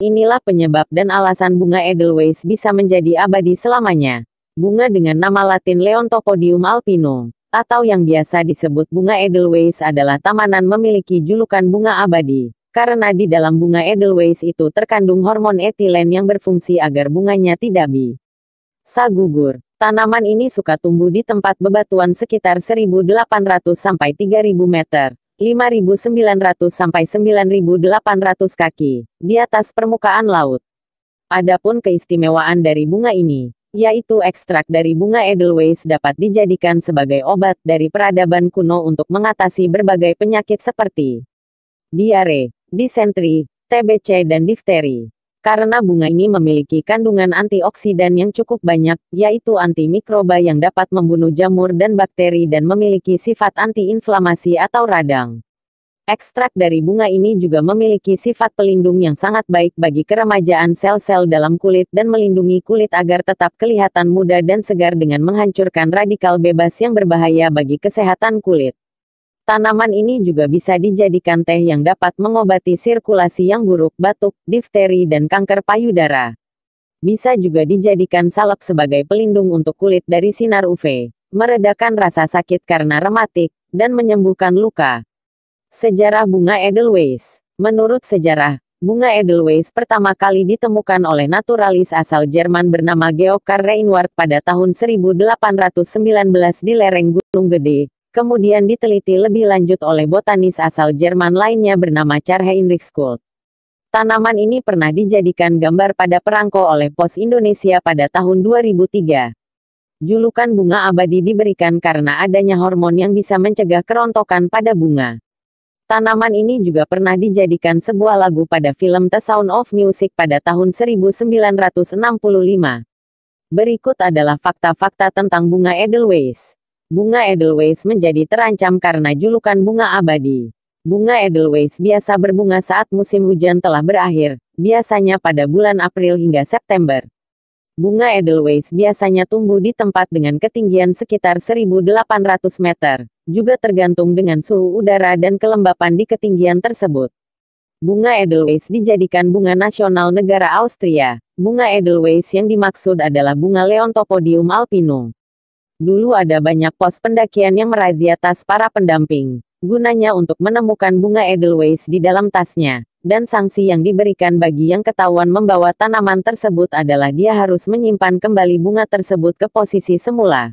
Inilah penyebab dan alasan bunga Edelweiss bisa menjadi abadi selamanya. Bunga dengan nama latin Leontopodium alpinum, atau yang biasa disebut bunga Edelweiss adalah tamanan memiliki julukan bunga abadi. Karena di dalam bunga Edelweiss itu terkandung hormon etilen yang berfungsi agar bunganya tidak bi. gugur. Tanaman ini suka tumbuh di tempat bebatuan sekitar 1800 sampai 3000 meter 5.900 sampai 9.800 kaki, di atas permukaan laut. Adapun keistimewaan dari bunga ini, yaitu ekstrak dari bunga Edelweiss dapat dijadikan sebagai obat dari peradaban kuno untuk mengatasi berbagai penyakit seperti diare, disentri, TBC dan difteri. Karena bunga ini memiliki kandungan antioksidan yang cukup banyak, yaitu antimikroba yang dapat membunuh jamur dan bakteri dan memiliki sifat antiinflamasi atau radang. Ekstrak dari bunga ini juga memiliki sifat pelindung yang sangat baik bagi keremajaan sel-sel dalam kulit dan melindungi kulit agar tetap kelihatan muda dan segar dengan menghancurkan radikal bebas yang berbahaya bagi kesehatan kulit. Tanaman ini juga bisa dijadikan teh yang dapat mengobati sirkulasi yang buruk, batuk, difteri dan kanker payudara. Bisa juga dijadikan salep sebagai pelindung untuk kulit dari sinar UV, meredakan rasa sakit karena rematik, dan menyembuhkan luka. Sejarah bunga Edelweiss Menurut sejarah, bunga Edelweiss pertama kali ditemukan oleh naturalis asal Jerman bernama Georg Karl pada tahun 1819 di lereng Gunung Gede, kemudian diteliti lebih lanjut oleh botanis asal Jerman lainnya bernama Charhe Heinrich Skult. Tanaman ini pernah dijadikan gambar pada perangko oleh Pos Indonesia pada tahun 2003. Julukan bunga abadi diberikan karena adanya hormon yang bisa mencegah kerontokan pada bunga. Tanaman ini juga pernah dijadikan sebuah lagu pada film The Sound of Music pada tahun 1965. Berikut adalah fakta-fakta tentang bunga Edelweiss bunga Edelweiss menjadi terancam karena julukan bunga abadi. Bunga Edelweiss biasa berbunga saat musim hujan telah berakhir, biasanya pada bulan April hingga September. Bunga Edelweiss biasanya tumbuh di tempat dengan ketinggian sekitar 1.800 meter, juga tergantung dengan suhu udara dan kelembapan di ketinggian tersebut. Bunga Edelweiss dijadikan bunga nasional negara Austria. Bunga Edelweiss yang dimaksud adalah bunga Leontopodium alpinum. Dulu ada banyak pos pendakian yang merazia tas para pendamping, gunanya untuk menemukan bunga Edelweiss di dalam tasnya, dan sanksi yang diberikan bagi yang ketahuan membawa tanaman tersebut adalah dia harus menyimpan kembali bunga tersebut ke posisi semula.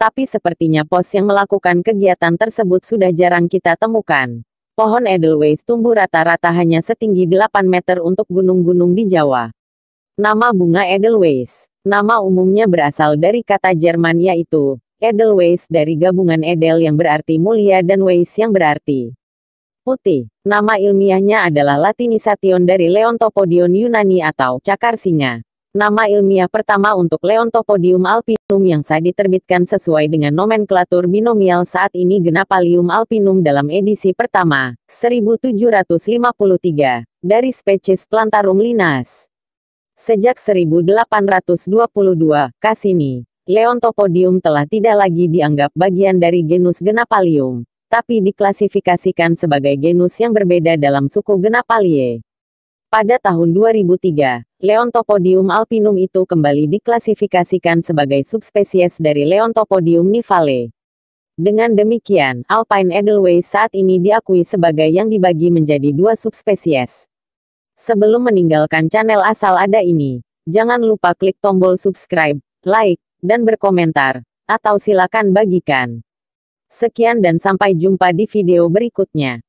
Tapi sepertinya pos yang melakukan kegiatan tersebut sudah jarang kita temukan. Pohon Edelweiss tumbuh rata-rata hanya setinggi 8 meter untuk gunung-gunung di Jawa. Nama bunga Edelweiss. Nama umumnya berasal dari kata Jerman yaitu Edelweiss dari gabungan Edel yang berarti mulia dan Weiss yang berarti putih. Nama ilmiahnya adalah Latinisation dari Leontopodion Yunani atau cakar singa. Nama ilmiah pertama untuk Leontopodium alpinum yang saya diterbitkan sesuai dengan nomenklatur binomial saat ini Genapalium alpinum dalam edisi pertama, 1753, dari spesies Plantarum linas. Sejak 1822, Cassini, Leontopodium telah tidak lagi dianggap bagian dari genus Genapalium, tapi diklasifikasikan sebagai genus yang berbeda dalam suku Genapalie. Pada tahun 2003, Leontopodium alpinum itu kembali diklasifikasikan sebagai subspesies dari Leontopodium nivale. Dengan demikian, Alpine Edelweiss saat ini diakui sebagai yang dibagi menjadi dua subspesies. Sebelum meninggalkan channel asal ada ini, jangan lupa klik tombol subscribe, like, dan berkomentar, atau silakan bagikan. Sekian dan sampai jumpa di video berikutnya.